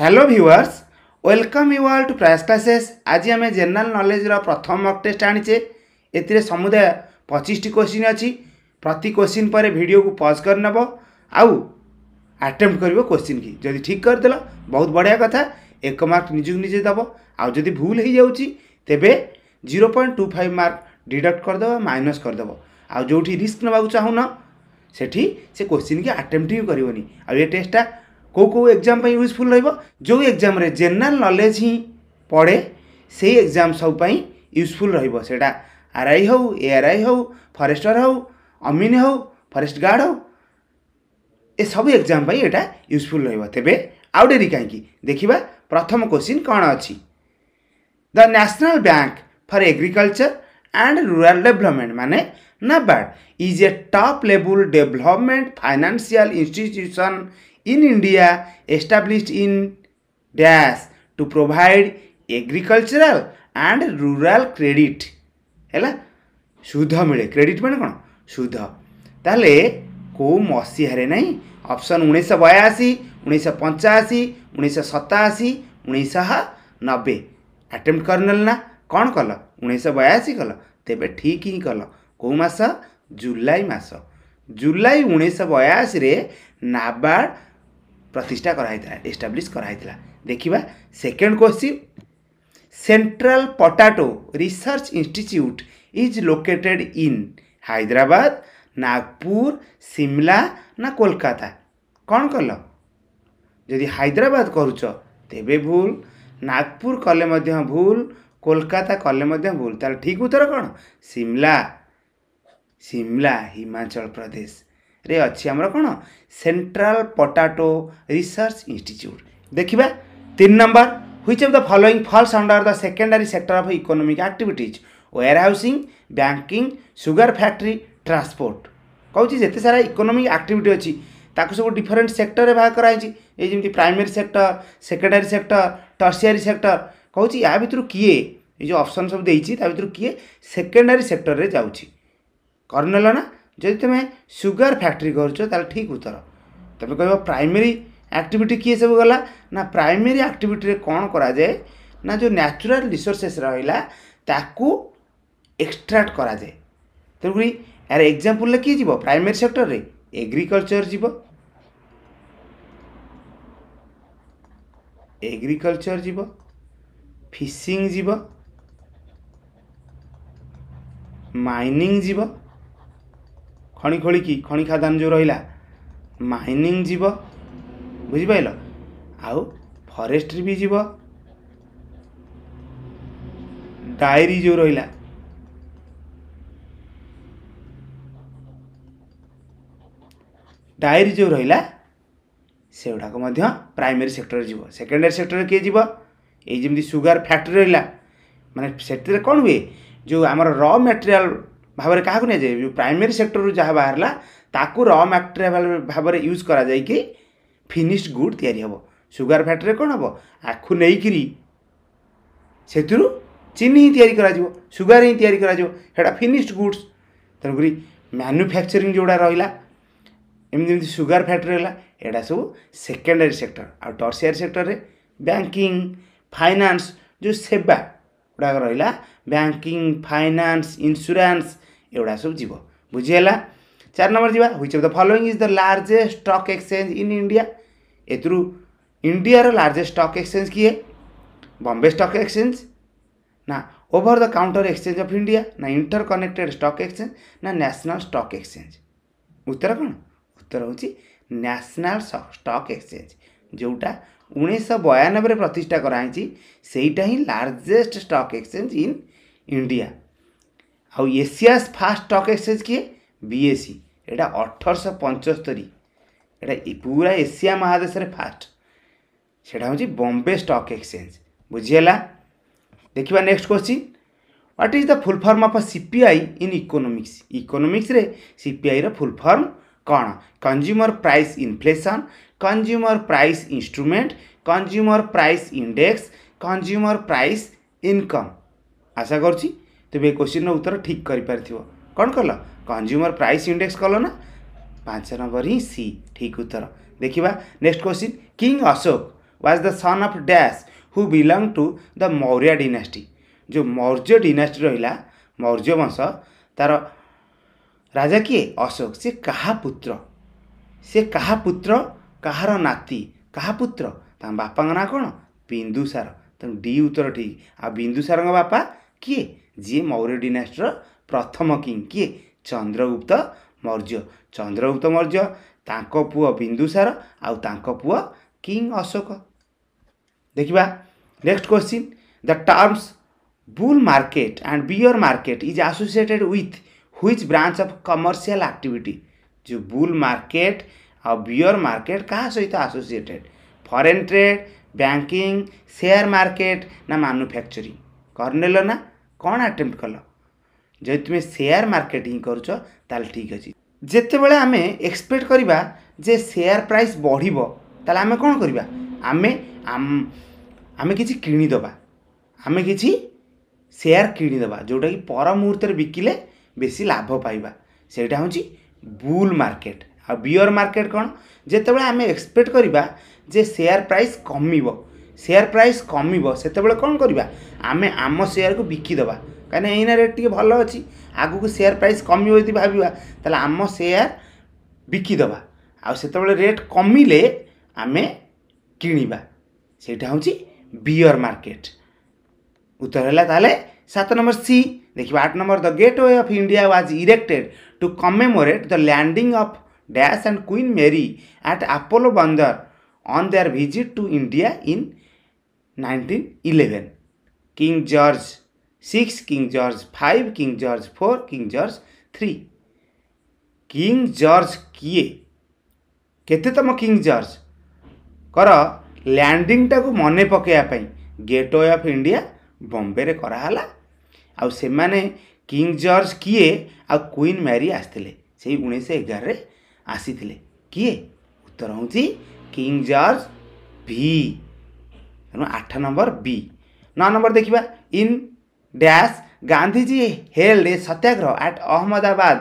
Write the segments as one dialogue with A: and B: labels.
A: Hello viewers welcome you all to price classes আজ আমি general নলেজর প্রথম মক টেস্ট আনিছে এতে সমুদায় পঁচিশটি কোশ্চিন অছি প্রতি কোশ্চিন পরে ভিডিওকে পজ করে নেব আউ আটেম্প্ট করব কোশ্চিন কি যদি ঠিক করেদেল বহুত বড়িয়া কথা এক মার্ক নিজকে নিজে দেব আউ যদি ভুল হয়ে যাচ্ছি তেবে zero point two five mark deduct করেদেব মাইনস করেদেব আউ যেটি রিস্ক নেওয়া চাহুন সেটি সে কোশ্চিন কি আটেম্প্ট হি করবনি আউ এ টেস্টটা कौ कौ एग्जाम यूजफुल रो एक्जाम जेनराल नलेज ही पढ़े से एक्जाम सब यूजफुल रहा आर आई हौ ए आर आई हौ फरेस्टर हौ अमीन हो फरेस्ट गार्ड हौ ए सब एक्जाम यहाँ यूजफुल रेबे आउ डेरी कहीं देखा प्रथम क्वेश्चन कौन अच्छी the national bank for agriculture and rural development मान NABARD is a top level development financial institution in India established in dash to provide agricultural and rural credit. ହେଲା ସୁଧ ମିଳେ କ୍ରେଡ଼ିଟ୍ ମାନେ କ'ଣ ସୁଧ ତାହେଲେ କେଉଁ ମସିହାରେ ନାହିଁ ଅପସନ୍ ଉଣେଇଶହ ବୟାଅଶୀ ଉଣେଇଶହ ପଞ୍ଚାଅଶୀ ଉଣେଇଶହ ସତାଅଶୀ ଉଣେଇଶହ ନବେ ଆଟେମ୍ପ୍ଟ କରିନେଲେ ନା କ'ଣ କଲ ଉଣେଇଶହ ବୟାଅଶୀ କଲ ତେବେ ଠିକ୍ ହିଁ କଲ କେଉଁ ମାସ ଜୁଲାଇ ମାସ ଜୁଲାଇ ଉଣେଇଶହ ବୟାଅଶୀରେ ନାବାର୍ଡ଼ प्रतिष्ठा करटाब्लीश कर देखा second question central potato research institute is located in Hyderabad Nagpur Shimla ना कोलकाता कौन कल जदि हाइद्राद कर भूल नागपुर कले भूल कोलकाता कले भूल तार ठीक उत्तर कौन सिमला सिमला हिमाचल प्रदेश ରେ ଅଛି ଆମର କ'ଣ ସେଣ୍ଟ୍ରାଲ ପଟାଟୋ ରିସର୍ଚ୍ଚ ଇନଷ୍ଟିଚ୍ୟୁଟ୍ ଦେଖିବା ତିନି number which of the following falls under the secondary sector of economic activities warehousing banking sugar factory transport କହୁଛି ଯେତେ ସାରା ଇକୋନୋମିକ୍ ଆକ୍ଟିଭିଟି ଅଛି ତାକୁ ସବୁ ଡିଫରେଣ୍ଟ ସେକ୍ଟରରେ ଭାଗ କରାହେଇଛି ଏଇ ଯେମିତି primary sector secondary sector tertiary sector କହୁଛି ୟା ଭିତରୁ କିଏ ଏଇ ଯେଉଁ ଅପସନ୍ ସବୁ ଦେଇଛି ତା ଭିତରୁ କିଏ ସେକେଣ୍ଡାରୀ ସେକ୍ଟରରେ ଯାଉଛି କର୍ନେଲ ନା ଯଦି ତୁମେ ସୁଗାର ଫ୍ୟାକ୍ଟ୍ରି କରୁଛ ତାହେଲେ ଠିକ୍ ଉତ୍ତର ତୁମେ କହିବ ପ୍ରାଇମେରୀ ଆକ୍ଟିଭିଟି କିଏ ସବୁ ଗଲା ନା ପ୍ରାଇମେରୀ ଆକ୍ଟିଭିଟିରେ କ'ଣ କରାଯାଏ ନା ଯେଉଁ ନ୍ୟାଚୁରାଲ୍ ରିସୋର୍ସେସ୍ ରହିଲା ତାକୁ ଏକ୍ସଟ୍ରାକ୍ଟ କରାଯାଏ ତେଣୁକରି ଏହାର ଏକ୍ଜାମ୍ପଲ୍ରେ କିଏ ଯିବ ପ୍ରାଇମେରୀ ସେକ୍ଟରରେ ଏଗ୍ରିକଲଚର୍ ଯିବ ଏଗ୍ରିକଲଚର୍ ଯିବ ଫିସିଂ ଯିବ ମାଇନିଂ ଯିବ खणी खोलिकी खणी खादान जो रहा माइनिंग जीव बुझिपाल आरेस्ट्री भी जीव डायरी जो रहा डायरी जो रहा से गुड़ाक प्राइमरी सेक्टर जीव सेकेंडरी सेक्टर किए जीव ये सुगार फैक्ट्री रहा मैंने से कौन हुए जो आम र मेटेरियाल ଭାବରେ କାହାକୁ ନିଆଯାଏ ଯେଉଁ ପ୍ରାଇମେରୀ ସେକ୍ଟରରୁ ଯାହା ବାହାରିଲା ତାକୁ ର ମ୍ୟାଟେରିଆଲ୍ ଭାବରେ ୟୁଜ୍ କରାଯାଇକି ଫିନିଶ୍ଡ ଗୁଡ଼୍ ତିଆରି ହେବ ସୁଗାର ଫ୍ୟାକ୍ଟ୍ରିରେ କ'ଣ ହେବ ଆଖୁ ନେଇକିରି ସେଥିରୁ ଚିନି ହିଁ ତିଆରି କରାଯିବ ସୁଗାର ହିଁ ତିଆରି କରାଯିବ ସେଇଟା ଫିନିଶ୍ଡ ଗୁଡ଼୍ସ ତେଣୁକରି ମ୍ୟାନୁଫ୍ୟାକ୍ଚରିଂ ଯେଉଁଟା ରହିଲା ଏମିତି ଯେମିତି ସୁଗାର ଫ୍ୟାକ୍ଟ୍ରି ହେଲା ଏଇଟା ସବୁ ସେକେଣ୍ଡାରୀ ସେକ୍ଟର ଆଉ ଟର୍ସିଆରୀ ସେକ୍ଟରରେ ବ୍ୟାଙ୍କିଂ ଫାଇନାନ୍ସ ଯେଉଁ ସେବା ଗୁଡ଼ାକ ରହିଲା ବ୍ୟାଙ୍କିଂ ଫାଇନାନ୍ସ ଇନ୍ସୁରାନ୍ସ एवटा सब जीव बुझीगला चार नंबर जी which of the following is the largest stock exchange in India यू इंडिया लार्जेस्ट स्टक एक्सचेंज किए बॉम्बे स्टक् एक्सचेंज ना over the counter exchange of India ना इंटर कनेक्टेड स्टक् एक्सचेंज ना नेशनल स्टक् एक्सचेंज उत्तर कौन उत्तर हूँ ନ୍ୟାସନାଲ୍ ଷ୍ଟକ୍ ଏକ୍ସଚେଞ୍ଜ ଯେଉଁଟା ଉଣେଇଶହ ବୟାନବେରେ ପ୍ରତିଷ୍ଠା କରାହେଇଛି ସେଇଟା ହିଁ largest stock exchange in India ଆଉ ଏସିଆସ୍ ଫାଷ୍ଟ ଷ୍ଟକ୍ ଏକ୍ସଚେଞ୍ଜ କିଏ ବିଏସି ଏଇଟା ଅଠରଶହ ପଞ୍ଚସ୍ତରୀ ଏଇଟା ପୁରା ଏସିଆ ମହାଦେଶରେ ଫାଷ୍ଟ ସେଇଟା ହେଉଛି ବମ୍ବେ ଷ୍ଟକ୍ ଏକ୍ସଚେଞ୍ଜ ବୁଝିହେଲା ଦେଖିବା next question what is the full form of CPI in economics ଇକୋନୋମିକ୍ସରେ ସିପିଆଇର ଫୁଲ୍ ଫର୍ମ କ'ଣ consumer price inflation consumer price instrument consumer price index consumer price income ଆଶା କରୁଛି तपाईँ ए उत्तर ठिक गरिपिथ्यो कन् कल कन्ज्युमर प्राइस इन्डेक्स कल नम्बर हिँ सी ठिक उत्तर देखि next question king Ashoka was the son of dash who belong to the Maurya dynasty जो मौर्य डायनेस्टी रहिला मौर्य वंश तार राजा कि अशोक से कहा पुत्र से कहा पुत्र नाती कहा पुत्र त ना नाँ किन्दुसार त डी उत्तर ठिक आ बिन्दुसार बापा କିଏ ଯିଏ ମୌର୍ଯ୍ୟ ଡିନାଷ୍ଟିର ପ୍ରଥମ କିଙ୍ଗ କିଏ ଚନ୍ଦ୍ରଗୁପ୍ତ ମୌର୍ଯ୍ୟ ଚନ୍ଦ୍ରଗୁପ୍ତ ମୌର୍ଯ୍ୟ ତାଙ୍କ ପୁଅ ବିନ୍ଦୁସାର ଆଉ ତାଙ୍କ ପୁଅ କିଙ୍ଗ ଅଶୋକ ଦେଖିବା next question the terms bull market and bear market is associated with which branch of commercial activity ଯେଉଁ ବୁଲ୍ ମାର୍କେଟ୍ ଆଉ ବିୟର ମାର୍କେଟ୍ କାହା ସହିତ associated foreign trade banking share market ନା ମାନୁଫ୍ୟାକ୍ଚରିଂ कर ନା କ'ଣ ଆଟେମ୍ପ୍ଟ କଲ ଯଦି ତୁମେ ସେୟାର ମାର୍କେଟିଂ କରୁଛ ତାହେଲେ ଠିକ୍ ଅଛି ଯେତେବେଳେ ଆମେ ଏକ୍ସପେକ୍ଟ କରିବା ଯେ ସେୟାର ପ୍ରାଇସ୍ ବଢ଼ିବ ତାହେଲେ ଆମେ କ'ଣ କରିବା ଆମେ ଆମେ କିଛି କିଣିଦେବା ଆମେ କିଛି ସେୟାର କିଣିଦେବା ଯେଉଁଟାକି ପର ମୁହୂର୍ତ୍ତରେ ବିକିଲେ ବେଶୀ ଲାଭ ପାଇବା ସେଇଟା ହେଉଛି ବୁଲ୍ ମାର୍କେଟ ଆଉ ବିୟର ମାର୍କେଟ କ'ଣ ଯେତେବେଳେ ଆମେ ଏକ୍ସପେକ୍ଟ କରିବା ଯେ ସେୟାର ପ୍ରାଇସ୍ କମିବ ସେୟାର ପ୍ରାଇସ୍ କମିବ ସେତେବେଳେ କ'ଣ କରିବା ଆମେ ଆମ ସେୟାରକୁ ବିକିଦେବା କାହିଁକିନା ଏଇନା ରେଟ୍ ଟିକେ ଭଲ ଅଛି ଆଗକୁ ସେୟାର ପ୍ରାଇସ୍ କମିବ ଯଦି ଭାବିବା ତାହେଲେ ଆମ ସେୟାର ବିକିଦେବା ଆଉ ସେତେବେଳେ ରେଟ୍ କମିଲେ ଆମେ କିଣିବା ସେଇଟା ହେଉଛି ବିୟର ମାର୍କେଟ୍ ଉତ୍ତର ହେଲା ତାହେଲେ ସାତ ନମ୍ବର ସି ଦେଖିବା ଆଠ number the gateway of India was erected to commemorate the landing of dash and queen Mary at Apollo Bunder on their visit to India in 1911 king George six king George five king George four king George three king George किए କେତେତମ king ଜର୍ଜଙ୍କର ଲ୍ୟାଣ୍ଡିଂଟାକୁ ମନେ ପକାଇବା ପାଇଁ gateway of India ବମ୍ବେରେ କରାହେଲା ଆଉ ସେମାନେ କିଙ୍ଗ ଜର୍ଜ କିଏ ଆଉ କୁଇନ୍ ମ୍ୟାରି ଆସିଥିଲେ ସେଇ ଉଣେଇଶହ ଏଗାରରେ ଆସିଥିଲେ କିଏ ଉତ୍ତର ହେଉଛି କିଙ୍ଗ ଜର୍ଜ ଭି ତେଣୁ ଆଠ ନମ୍ବର ବି ନଅ ନମ୍ବର ଦେଖିବା in dash Gandhiji held a satyagraha at Ahmedabad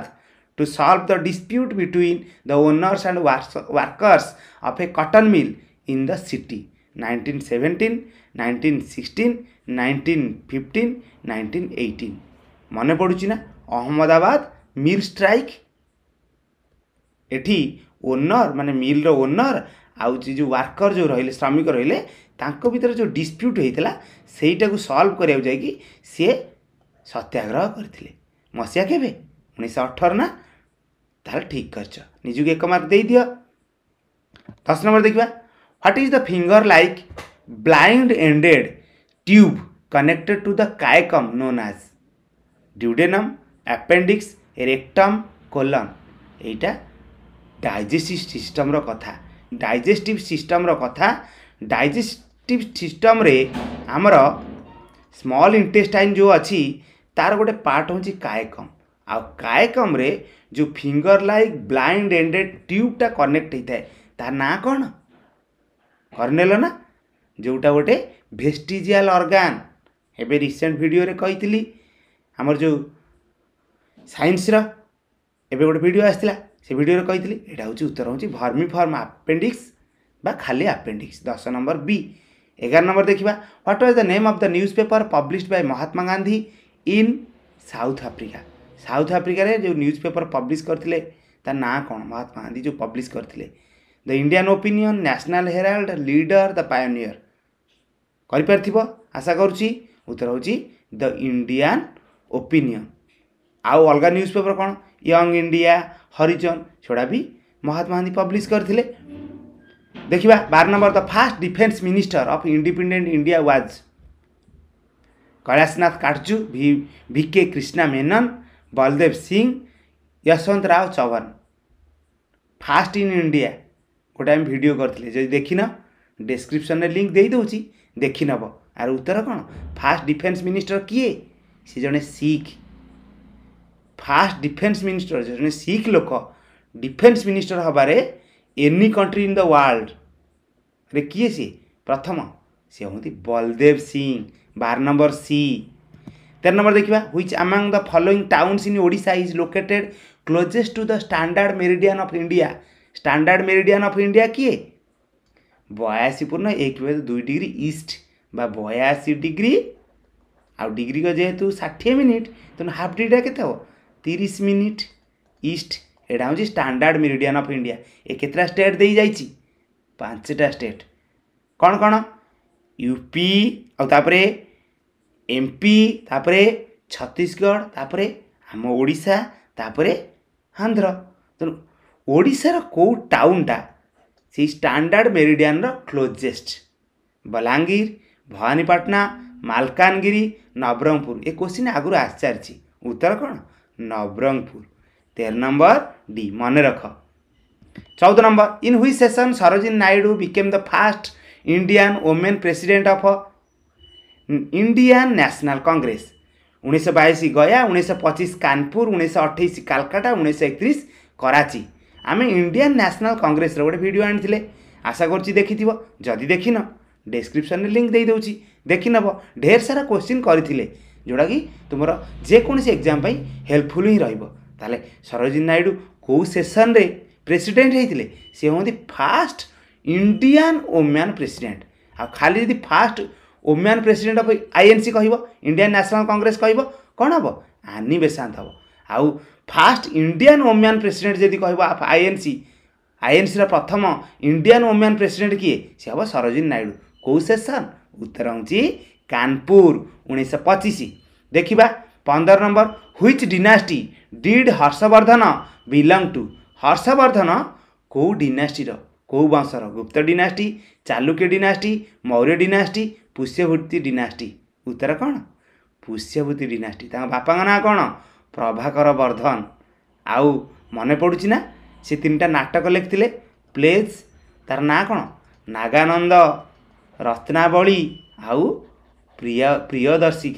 A: to solve the dispute between the owners and workers of a cotton mill in the city 1917 1916 1915 1918 মনে পড়ুছি না অহমদাবাদ মিল স্ট্রাইক এটি ওনর মানে মিলর ওনর ଆଉଛି ଯେଉଁ ୱାର୍କର ଯେଉଁ ରହିଲେ ଶ୍ରମିକ ରହିଲେ ତାଙ୍କ ଭିତରେ ଯେଉଁ ଡିସ୍ପ୍ୟୁଟ୍ ହେଇଥିଲା ସେଇଟାକୁ ସଲ୍ଭ କରିବାକୁ ଯାଇକି ସିଏ ସତ୍ୟାଗ୍ରହ କରିଥିଲେ ମସିହା କେବେ ଉଣେଇଶହ ଅଠର ନା ତାହେଲେ ଠିକ୍ କରିଛ ନିଜକୁ ଏକ ମାର୍କ ଦେଇଦିଅ ଦଶ ନମ୍ବର ଦେଖିବା what is the finger like blind ended tube connected to the caecum known as duodenum appendix rectum colon ଏଇଟା ଡାଇଜେସିଭ୍ ସିଷ୍ଟମ୍ର କଥା ଡାଇଜେଷ୍ଟିଭ୍ ସିଷ୍ଟମ୍ର କଥା ଡାଇଜେଷ୍ଟିଭ୍ ସିଷ୍ଟମ୍ରେ ଆମର ସ୍ମଲ୍ ଇଣ୍ଟେଷ୍ଟାଇନ୍ ଯେଉଁ ଅଛି ତା'ର ଗୋଟେ ପାର୍ଟ ହେଉଛି କାୟକମ୍ ଆଉ କାୟକମ୍ରେ ଯେଉଁ ଫିଙ୍ଗର୍ ଲାଇକ୍ ବ୍ଲାଇଣ୍ଡ ଏଣ୍ଡେଡ୍ ଟ୍ୟୁବ୍ଟା କନେକ୍ଟ ହେଇଥାଏ ତା ନାଁ କ'ଣ କରିନେଲ ନା ଯେଉଁଟା ଗୋଟେ ଭେଷ୍ଟିଜିଆଲ୍ ଅର୍ଗାନ୍ ଏବେ ରିସେଣ୍ଟ ଭିଡ଼ିଓରେ କହିଥିଲି ଆମର ଯେଉଁ ସାଇନ୍ସର ଏବେ ଗୋଟେ ଭିଡ଼ିଓ ଆସିଥିଲା से भिडियो कही हूँ उत्तर हूँ भर्मी फर्म आपेडिक्स खाली आपेडिक्स दस नंबर बी एगार नंबर देखा what is the name of the newspaper publish by Mahatma Gandhi in South Africa South आफ्रिकार जो न्यूज पेपर पब्लीश करते ना कौन महात्मा गांधी जो पब्लीश करते the Indian opinion national herald leader the pioneer कर आशा कर उत्तर हूँ द इंडियान ओपिनियन आउ अलग न्यूज पेपर कौन यङ इन्डिया हरिचन्दा महात्मा गान्धी पब्लिस गरि number the first defence minister of independent India was Kailashnath Katju V V K Krishna Menon Baldev Singh Yashwant Rao Chavan first in India गटी भिडियो गरिदि देखिन डिस्क्रिप्सन लिङ्क देखि नब आर उत्तर कन् फास्ट डिफेन्स मिनिस्टर किए सी सिजे सिख फास्ट डिफेन्स मिनिस्टर जो शिख लोक डिफेन्स मिनिस्टर हबारे any country in the world रे किए सी प्रथम सी हमें बलदेव सिंह बार नंबर सी तेर नंबर देखा which among the following towns in Odisha is located closest to the standard meridian of India standard meridian of India किए बयासीपूर एक दुई डिग्री ईस्ट बा बयासी डिग्री आउ डिग्री जेहेतु षाठी मिनिट तेनाली हाफ डिग्री के तिस मिनिट इस्ट एउटा हौ स्टान्डार्ड मेरी अफ इन्डिया ए केतटा स्टेट दिइ पाँचटा स्टेट कन् कुपि तिपर छ आन्ध्र तडार कोनटा त्यही स्टान्डार्ड मेरी र क्लोजेस्ट बलाङ्गीर भवानीपटना मालकानगिरी नवरङपुर को आगरू आसि उत्तर कन् नवरंगपुर तेरह नंबर डी मन रख चौदह number in which session Sarojini Naidu became the first Indian woman president of Indian National Congress उन्नीस बैश गया उन्नीस पचिश कानपुर उन्नीस अठाईस कालकाटा उन्नीस एकतीस कराची आम इंडियान न्यासनाल कंग्रेस गोटे भिड आनी आशा कर देखि जदि देखिन डेस्क्रिप्सन लिंक दे देदेव देखिनब ढेर सारा क्वेश्चन करें ଯେଉଁଟାକି ତୁମର ଯେକୌଣସି ଏକ୍ଜାମ୍ ପାଇଁ ହେଲ୍ପଫୁଲ୍ ହିଁ ରହିବ ତାହେଲେ ସରୋଜିନ ନାଇଡ଼ୁ କେଉଁ ସେସନ୍ରେ ପ୍ରେସିଡେଣ୍ଟ ହେଇଥିଲେ ସେ ହୁଅନ୍ତି ଫାଷ୍ଟ ଇଣ୍ଡିଆନ୍ ଓମ୍ୟାନ୍ ପ୍ରେସିଡେଣ୍ଟ ଆଉ ଖାଲି ଯଦି first woman president of INC କହିବ ଇଣ୍ଡିଆନ୍ ନ୍ୟାସନାଲ୍ କଂଗ୍ରେସ କହିବ କ'ଣ ହେବ ଆନି ବେଶାନ୍ତ ହେବ ଆଉ ଫାଷ୍ଟ ଇଣ୍ଡିଆନ୍ ଓମ୍ୟାନ୍ ପ୍ରେସିଡେଣ୍ଟ ଯଦି କହିବ ଆଇଏନ୍ସି ଆଇଏନ୍ସିର ପ୍ରଥମ ଇଣ୍ଡିଆନ୍ ଓମ୍ୟାନ୍ ପ୍ରେସିଡେଣ୍ଟ କିଏ ସେ ହେବ ସରୋଜିନ ନାଇଡ଼ୁ କେଉଁ ସେସନ୍ ଉତ୍ତର ହେଉଛି कानपुर उन्स पच्चिस देखि पन्ध्र number which dynasty did Harshavardhana belong to Harshavardhana कोनास्टर कोही वंश र गुप्त डिनाटी चालुक्य डिना मौर्य डिना पुष्यभूति डिना उत्तर कन् पुष्यवति डिना बापा नाँ प्रभाकर वर्धन आउ मन पडु तिनटा नाटक लेखिदिँदै प्लेज तार नाँ कन् नत्नावली आउ प्रिय प्रियदर्शिक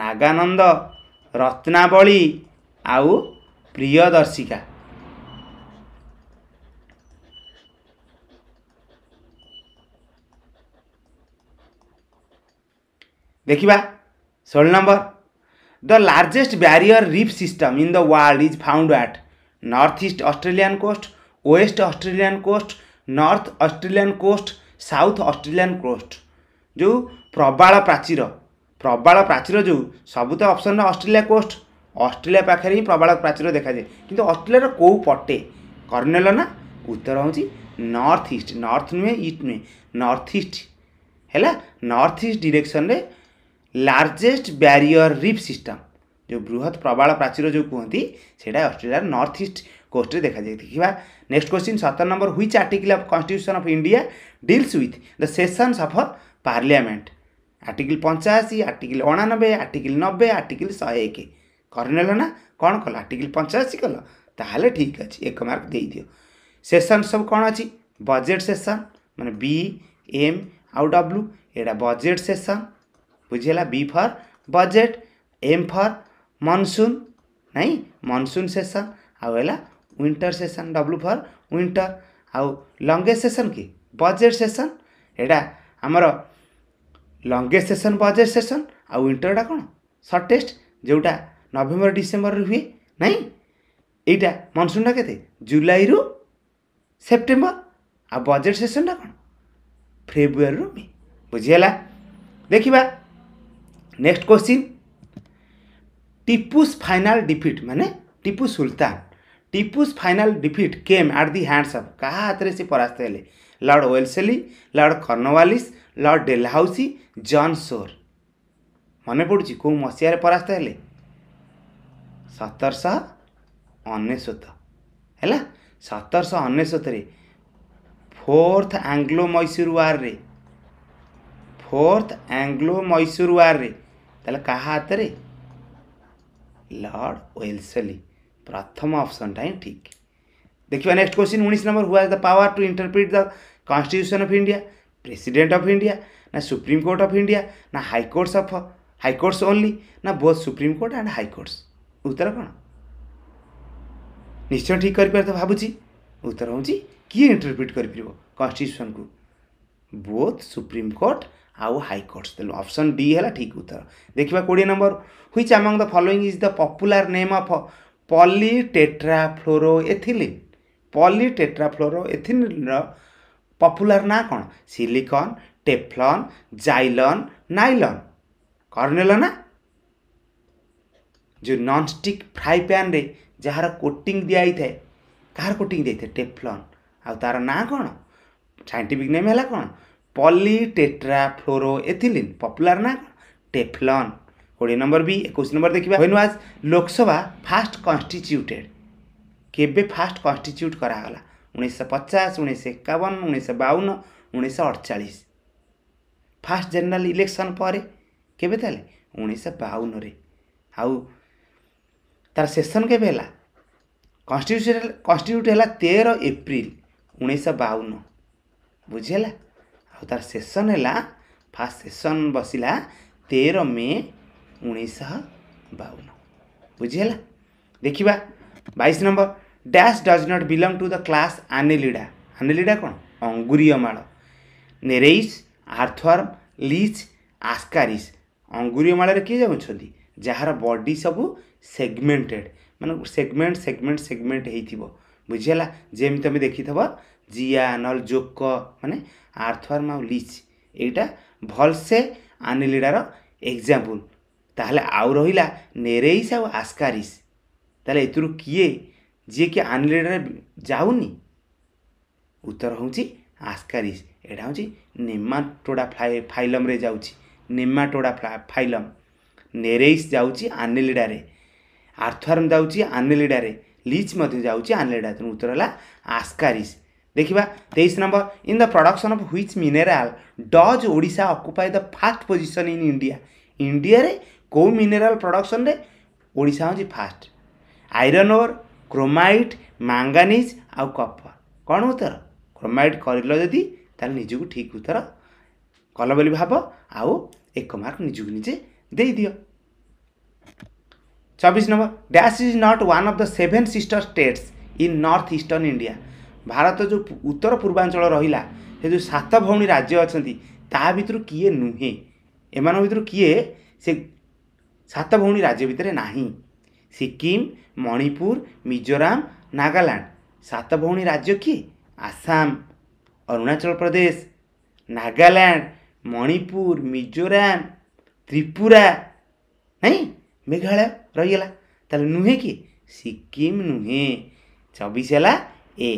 A: नागानन्द रत्नावी आउ प्रियदर्शिक देखि षल number the largest barrier reef system in the world is found at north east Australia coast west Australia coast north Australia coast south Australia coast जो प्रबाल प्राचीर प्रबाल प्राचीर जो सबुत अप्सन अस्ट्रेलिया कोस्ट अस्ट्रेलिया पाखे ही प्रबाल प्राचीर देखाए कि अस्ट्रेलिया कौ पटे कर्णेल ना उत्तर हूँ नर्थ ईस्ट नर्थ नुहे ईस्ट नुहे नर्थ ईस्ट है north east direction largest barrier reef system जो बृहत प्रबाल प्राचीर जो कहती सेटा अस्ट्रेलिया नर्थ ईस्ट कोस्ट देखा जाए देखा नेक्स्ट क्वेश्चन सतर number which article of constitution of India deals with the sessions of parliament article ପଞ୍ଚାଅଶୀ ଆର୍ଟିକିଲ୍ ଅଣାନବେ ଆର୍ଟିକିଲ୍ ନବେ ଆର୍ଟିକିଲ୍ ଶହେ ଏକ କରିନେଲ ନା କ'ଣ କଲ ଆର୍ଟିକିଲ୍ ପଞ୍ଚାଅଶୀ କଲ ତାହେଲେ ଠିକ୍ ଅଛି ଏକ ମାର୍କ ଦେଇଦିଅ ସେସନ୍ ସବୁ କ'ଣ ଅଛି ବଜେଟ୍ ସେସନ୍ ମାନେ ବି ଏମ୍ ଆଉ ଡବ୍ଲୁ ଏଇଟା ବଜେଟ୍ ସେସନ୍ ବୁଝିହେଲା B for budget M for monsoon ନାଇଁ ମନସୁନ୍ ସେସନ୍ ଆଉ ହେଲା winter session W for winter ଆଉ ଲଙ୍ଗେଷ୍ଟ ସେସନ୍ କି ବଜେଟ୍ ସେସନ୍ ଏଇଟା ଆମର ଲଙ୍ଗେଷ୍ଟ ସେସନ୍ ବଜେଟ୍ ସେସନ୍ ଆଉ ୱିଣ୍ଟରଟା କ'ଣ ସର୍ଟେଷ୍ଟ ଯେଉଁଟା ନଭେମ୍ବର ଡିସେମ୍ବରରେ ହୁଏ ନାହିଁ ଏଇଟା ମନସୁନଟା କେତେ ଜୁଲାଇରୁ ସେପ୍ଟେମ୍ବର ଆଉ ବଜେଟ୍ ସେସନ୍ଟା କ'ଣ ଫେବୃଆରୀରୁ ମେ ବୁଝିଗଲା ଦେଖିବା next question Tipu's final defeat ମାନେ Tipu Sultan Tipu's final defeat came at the hands of କାହା ହାତରେ ସେ ପରାସ୍ତ ହେଲେ lord Wellesley lord Cornwallis lord Dalhousie John Shore मन पड़ी कौ मसीह परास्त है सतरश अनेशत है सतरश अनेशत फोर्थ आंग्लो मैसूर वार रे फोर्थ आंग्लो मैसूर वार रे क्या हाथ में लर्ड ओलसली प्रथम ऑप्शन टाइम ठीक देखिए नेक्स्ट क्वेश्चन उन्नीस नंबर हुआ the power to interpret the constitution of India president of India ना सुप्रीम कोर्ट ऑफ इंडिया ना high courts of high courts only ना both supreme court and high courts उत्तर कौन निश्चय ठीक कर तो भावुँ उत्तर हूँ किए इंटरप्रिट कर कन्स्टिट्यूसन को बोथ सुप्रीम कोर्ट आउ हाई कोर्ट्स तेणु ऑप्शन डी है ठीक उत्तर देखा कोड़े number which among the following is the popular name of polytetrafluoroethylene polytetrafluoroethylene popular ना कौन सिलिकन टेफ्लन जाइलन नाइलन कर्णेल ना जो नन स्टिक फ्राई पैन रे जार कोटिंग दिखाई थाए कहार कोटिंग दी थे टेफ्लन आर ना कौन सैंटिफिक नेम है कौन पलिटेट्रा फ्लोरो एथिलीन पपुलार ना कौन टेफ्लन कोड़े नंबर भी एक नंबर देखा when was Lok Sabha first constituted के फास्ट कन्स्टिट्यूट करागला उन्नीस पचास उन्नीस एकवन उन्नीस बावन उन्नीस अड़चाश ଫାଷ୍ଟ ଜେନେରାଲ ଇଲେକ୍ସନ୍ ପରେ କେବେ ତାହେଲେ ଉଣେଇଶହ ବାଉନରେ ଆଉ ତା'ର ସେସନ୍ କେବେ ହେଲା କନଷ୍ଟିଟ୍ୟୁସନାଲ କନଷ୍ଟିଟ୍ୟୁଟ୍ ହେଲା ତେର ଏପ୍ରିଲ ଉଣେଇଶହ ବାଉନ ବୁଝିହେଲା ଆଉ ତା'ର ସେସନ୍ ହେଲା ଫାଷ୍ଟ ସେସନ୍ ବସିଲା ତେର ମେ ଉଣେଇଶହ ବାଉନ ବୁଝିହେଲା ଦେଖିବା ବାଇଶ number dash does not belong to the class Annelida Annelida କ'ଣ ଅଙ୍ଗୁରୀୟମାଳ ନେରେଇସ୍ ଆର୍ଥୱାର୍ମ ଲିଚ୍ ଆସ୍କାରିସ୍ ଅଙ୍ଗୁରୀ ମାଳରେ କିଏ ଯାଉଛନ୍ତି ଯାହାର ବଡ଼ି ସବୁ ସେଗମେଣ୍ଟେଡ଼୍ ମାନେ ସେଗମେଣ୍ଟ ସେଗମେଣ୍ଟ ସେଗମେଣ୍ଟ ହେଇଥିବ ବୁଝିହେଲା ଯେମିତି ତୁମେ ଦେଖିଥିବ ଜିଆ ନହେଲେ ଜୋକ ମାନେ ଆର୍ଥୱାର୍ମ ଆଉ ଲିଚ୍ ଏଇଟା ଭଲସେ ଆନିଲିଡ଼ାର ଏକ୍ଜାମ୍ପଲ୍ ତାହେଲେ ଆଉ ରହିଲା ନେରେଇସ୍ ଆଉ ଆସ୍କାରିସ୍ ତାହେଲେ ଏଥିରୁ କିଏ ଯିଏକି ଆନିଲିଡ଼ାରେ ଯାଉନି ଉତ୍ତର ହେଉଛି ଆସ୍କାରିସ୍ ଏଇଟା ହେଉଛି ନେମାଟୋଡ଼ା ଫାଇଲମ୍ରେ ଯାଉଛି ନେମାଟୋଡ଼ା ଫାଇଲମ୍ ନେରେଇସ୍ ଯାଉଛି ଆନେଲିଡ଼ାରେ ଆର୍ଥରମ୍ ଯାଉଛି ଆନେଲିଡ଼ାରେ ଲିଚ୍ ମଧ୍ୟ ଯାଉଛି ଆନେଲିଡ଼ା ତେଣୁ ଉତ୍ତର ହେଲା ଆସ୍କାରିସ୍ ଦେଖିବା ତେଇଶ number in the production of which mineral does Odisha occupy the first position in India ଇଣ୍ଡିଆରେ କେଉଁ ମିନେରାଲ୍ ପ୍ରଡକ୍ସନ୍ରେ ଓଡ଼ିଶା ହେଉଛି first iron ore chromite manganese ଆଉ କପର୍ କ'ଣ ଉତ୍ତର କ୍ରୋମାଇଟ୍ କରିଲ ଯଦି ତାହେଲେ ନିଜକୁ ଠିକ୍ ଉତ୍ତର କଲ ବୋଲି ଭାବ ଆଉ ଏକ ମାର୍କ ନିଜକୁ ନିଜେ ଦେଇଦିଅ ଚବିଶ number dash is not one of the seven sister states in north eastern India Bharat ଯେଉଁ ଉତ୍ତର ପୂର୍ବାଞ୍ଚଳ ରହିଲା ସେ ଯେଉଁ ସାତ ଭଉଣୀ ରାଜ୍ୟ ଅଛନ୍ତି ତା ଭିତରୁ କିଏ ନୁହେଁ ଏମାନଙ୍କ ଭିତରୁ କିଏ ସେ ସାତ ଭଉଣୀ ରାଜ୍ୟ ଭିତରେ ନାହିଁ ସିକିମ୍ ମଣିପୁର ମିଜୋରାମ ନାଗାଲାଣ୍ଡ ସାତ ଭଉଣୀ ରାଜ୍ୟ କିଏ ଆସାମ अरुणाचल प्रदेश नागालैंड मणिपुर मिजोराम त्रिपुरा नहीं मेघालय रहीगला ତାହେଲେ ନୁହେଁ କି ସିକିମ୍ ନୁହେଁ ଚବିଶ ହେଲା ଏ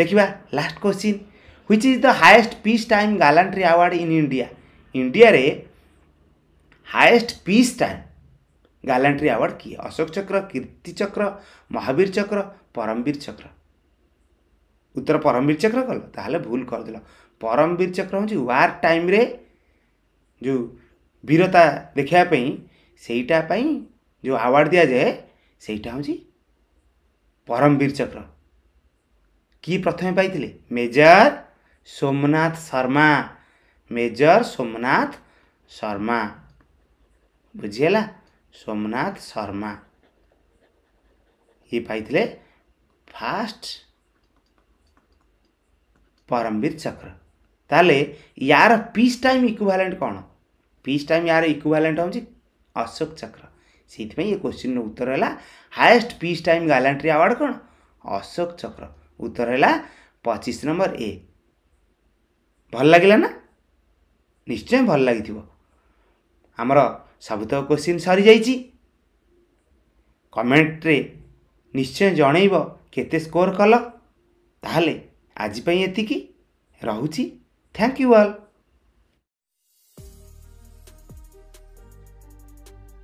A: ଦେଖିବା last question which is the highest peace time gallantry award in India ଇଣ୍ଡିଆରେ highest peace time gallantry award କିଏ ଅଶୋକ ଚକ୍ର କୀର୍ତ୍ତି ଚକ୍ର ମହାବୀର ଚକ୍ର ପରମବୀର ଚକ୍ର ଉତ୍ତର ପରମବୀର ଚକ୍ର କଲ ତାହେଲେ ଭୁଲ କରିଦେଲ ପରମବୀର ଚକ୍ର ହେଉଛି ୱାର୍ ଟାଇମ୍ରେ ଯେଉଁ ବୀରତା ଦେଖାଇବା ପାଇଁ ସେଇଟା ପାଇଁ ଯେଉଁ ଆୱାର୍ଡ଼ ଦିଆଯାଏ ସେଇଟା ହେଉଛି ପରମବୀର ଚକ୍ର କିଏ ପ୍ରଥମେ ପାଇଥିଲେ ମେଜର ସୋମନାଥ ଶର୍ମା ମେଜର ସୋମନାଥ ଶର୍ମା ବୁଝିହେଲା ସୋମନାଥ ଶର୍ମା ଇଏ ପାଇଥିଲେ ଫାଷ୍ଟ परमवीर चक्र ताले यार पीस टाइम इक्वालेंट कौन पीस टाइम यार इक्वालेंट हूँ अशोक चक्र से क्वेश्चन उत्तर है highest peace time gallantry award कौन अशोक चक्र उत्तर है पचीस नंबर ए भल लगे ना निश्चय भल लगे आमर सबुत क्वेश्चन सरी जा कमेट्रे निश्चय जनइब के स्कोर कल ताल ଆଜି ପାଇଁ ଏତିକି ରହୁଛି ଥ୍ୟାଙ୍କ ୟୁ ଅଲ୍